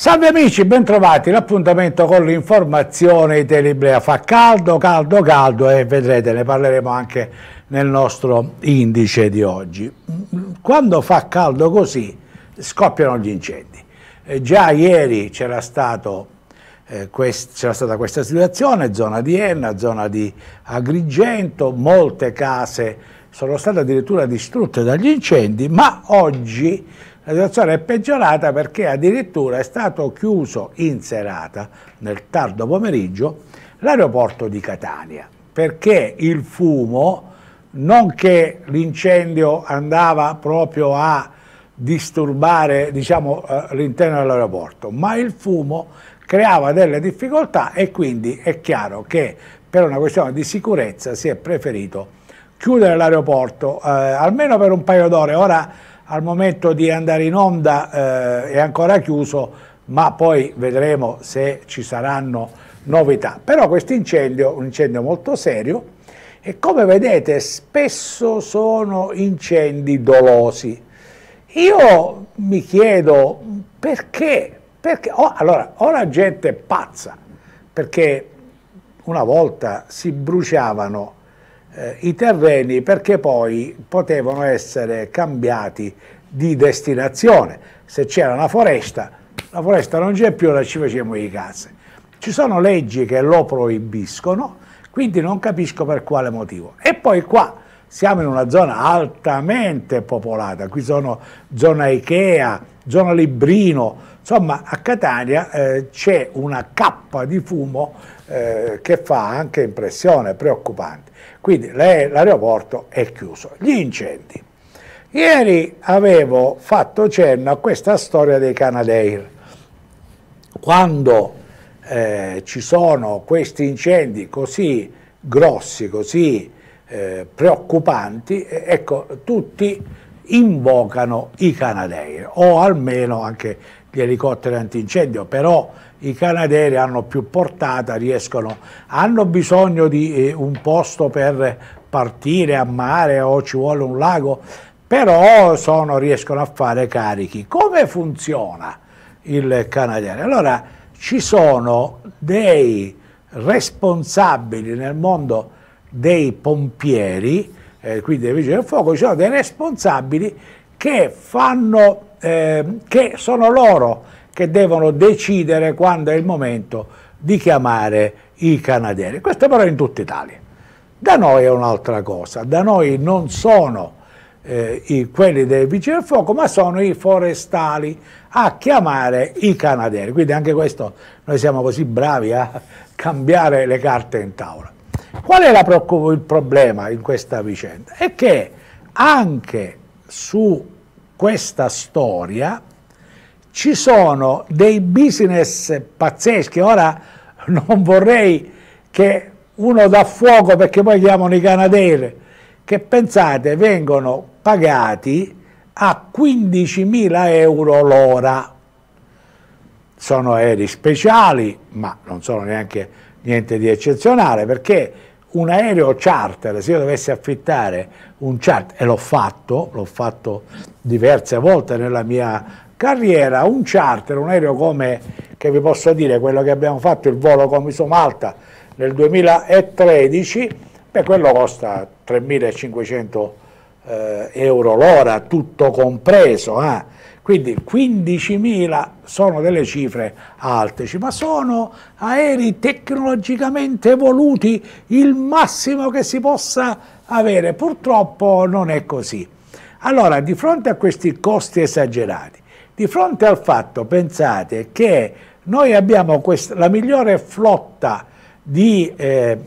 Salve amici, bentrovati, l'appuntamento con l'informazione di dell'Iblea. Fa caldo, caldo, caldo e vedrete, ne parleremo anche nel nostro indice di oggi. Quando fa caldo così scoppiano gli incendi. Eh, già ieri c'era eh, quest stata questa situazione, zona di Enna, zona di Agrigento, molte case sono state addirittura distrutte dagli incendi, ma oggi la situazione è peggiorata perché addirittura è stato chiuso in serata, nel tardo pomeriggio, l'aeroporto di Catania, perché il fumo, non che l'incendio andava proprio a disturbare diciamo, eh, l'interno dell'aeroporto, ma il fumo creava delle difficoltà e quindi è chiaro che per una questione di sicurezza si è preferito chiudere l'aeroporto eh, almeno per un paio d'ore. Ora al momento di andare in onda eh, è ancora chiuso, ma poi vedremo se ci saranno novità. Però questo incendio è un incendio molto serio e come vedete spesso sono incendi dolosi. Io mi chiedo perché, perché oh, allora, o la gente è pazza, perché una volta si bruciavano eh, i terreni perché poi potevano essere cambiati di destinazione. Se c'era una foresta, la foresta non c'è più, la ci facciamo i case. Ci sono leggi che lo proibiscono, quindi non capisco per quale motivo. E poi qua siamo in una zona altamente popolata, qui sono zona Ikea, zona Librino, insomma a Catania eh, c'è una cappa di fumo eh, che fa anche impressione, preoccupante quindi l'aeroporto è chiuso. Gli incendi. Ieri avevo fatto cenno a questa storia dei Canadair. Quando eh, ci sono questi incendi così grossi, così eh, preoccupanti, ecco, tutti invocano i Canadair o almeno anche gli elicotteri antincendio, però i canadieri hanno più portata, riescono, hanno bisogno di eh, un posto per partire a mare o ci vuole un lago, però sono, riescono a fare carichi. Come funziona il canadiere? Allora, ci sono dei responsabili nel mondo dei pompieri, eh, quindi dei vigili del fuoco, ci sono dei responsabili che, fanno, eh, che sono loro che devono decidere quando è il momento di chiamare i canadieri. Questo però è in tutta Italia. Da noi è un'altra cosa, da noi non sono eh, i, quelli dei vigili del fuoco, ma sono i forestali a chiamare i canadieri. Quindi anche questo noi siamo così bravi a cambiare le carte in tavola. Qual è la, il problema in questa vicenda? È che anche su questa storia ci sono dei business pazzeschi. Ora non vorrei che uno dà fuoco perché poi chiamano i canadesi, che pensate vengono pagati a 15.000 euro l'ora. Sono aerei speciali, ma non sono neanche niente di eccezionale, perché un aereo charter, se io dovessi affittare un charter, e l'ho fatto, l'ho fatto diverse volte nella mia carriera, un charter, un aereo come, che vi posso dire, quello che abbiamo fatto, il volo Comiso Malta nel 2013, beh, quello costa 3.500 eh, euro l'ora, tutto compreso, eh? Quindi 15.000 sono delle cifre alte, ma sono aerei tecnologicamente evoluti il massimo che si possa avere. Purtroppo non è così. Allora, di fronte a questi costi esagerati, di fronte al fatto, pensate, che noi abbiamo questa, la migliore flotta di eh,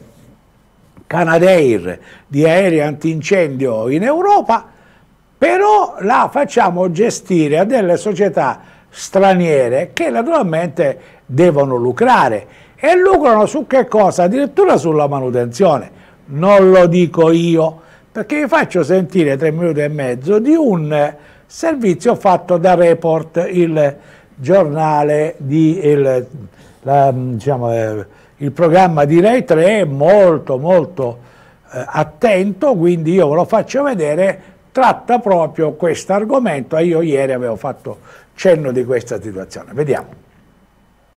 Canadair, di aerei antincendio in Europa, però la facciamo gestire a delle società straniere che naturalmente devono lucrare e lucrano su che cosa? Addirittura sulla manutenzione. Non lo dico io, perché vi faccio sentire tre minuti e mezzo di un servizio fatto da Report, il giornale di il, la, diciamo, eh, il programma di Rai 3 molto molto eh, attento, quindi io ve lo faccio vedere tratta proprio questo argomento e io ieri avevo fatto cenno di questa situazione. Vediamo.